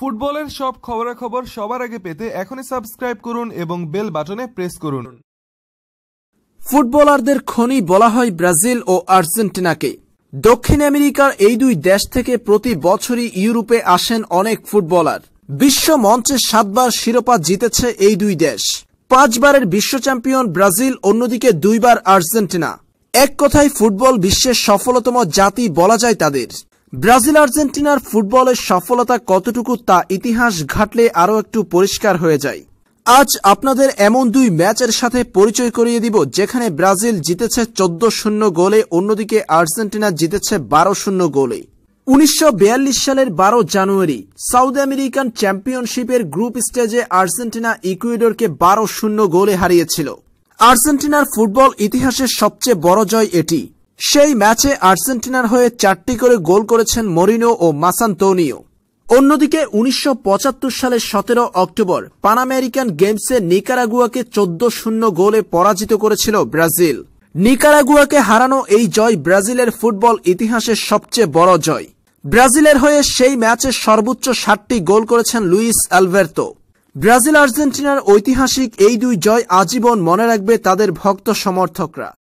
ফুটবলের সব খবরাখবর সবার আগে পেতে এখনই সাবস্ক্রাইব করুন এবং বেল বাটনে প্রেস করুন ফুটবলারদের খনি বলা হয় ব্রাজিল ও আর্জেন্টিনাকে দক্ষিণ আমেরিকার এই দুই দেশ থেকে প্রতি বছরই ইউরোপে আসেন অনেক ফুটবলার বিশ্ব মঞ্চে সাতবার শিরোপা জিতেছে এই দুই দেশ পাঁচবারের বিশ্ব চ্যাম্পিয়ন ব্রাজিল অন্যদিকে দুইবার আর্জেন্টিনা এক কথায় ফুটবল বিশ্বের সফলতম জাতি বলা যায় তাদের ব্রাজিল আর্জেন্টিনার ফুটবলের সফলতা কতটুকু তা ইতিহাস ঘাটলে আরও একটু পরিষ্কার হয়ে যায় আজ আপনাদের এমন দুই ম্যাচের সাথে পরিচয় করিয়ে দিব যেখানে ব্রাজিল জিতেছে চোদ্দ শূন্য গোলে অন্যদিকে আর্জেন্টিনা জিতেছে বারো শূন্য গোলে উনিশশো সালের বারো জানুয়ারি সাউথ আমেরিকান চ্যাম্পিয়নশিপের গ্রুপ স্টেজে আর্জেন্টিনা ইকুয়েডরকে বারো শূন্য গোলে হারিয়েছিল আর্জেন্টিনার ফুটবল ইতিহাসের সবচেয়ে বড় জয় এটি সেই ম্যাচে আর্জেন্টিনার হয়ে চারটি করে গোল করেছেন মরিনো ও মাসান্তোনিও অন্যদিকে উনিশশো সালের সতেরো অক্টোবর পান আমেরিকান গেমসে নিকারাগুয়াকে চোদ্দ শূন্য গোলে পরাজিত করেছিল ব্রাজিল নিকারাগুয়াকে হারানো এই জয় ব্রাজিলের ফুটবল ইতিহাসের সবচেয়ে বড় জয় ব্রাজিলের হয়ে সেই ম্যাচে সর্বোচ্চ ষাটটি গোল করেছেন লুইস অ্যালভার্তো ব্রাজিল আর্জেন্টিনার ঐতিহাসিক এই দুই জয় আজীবন মনে রাখবে তাদের ভক্ত সমর্থকরা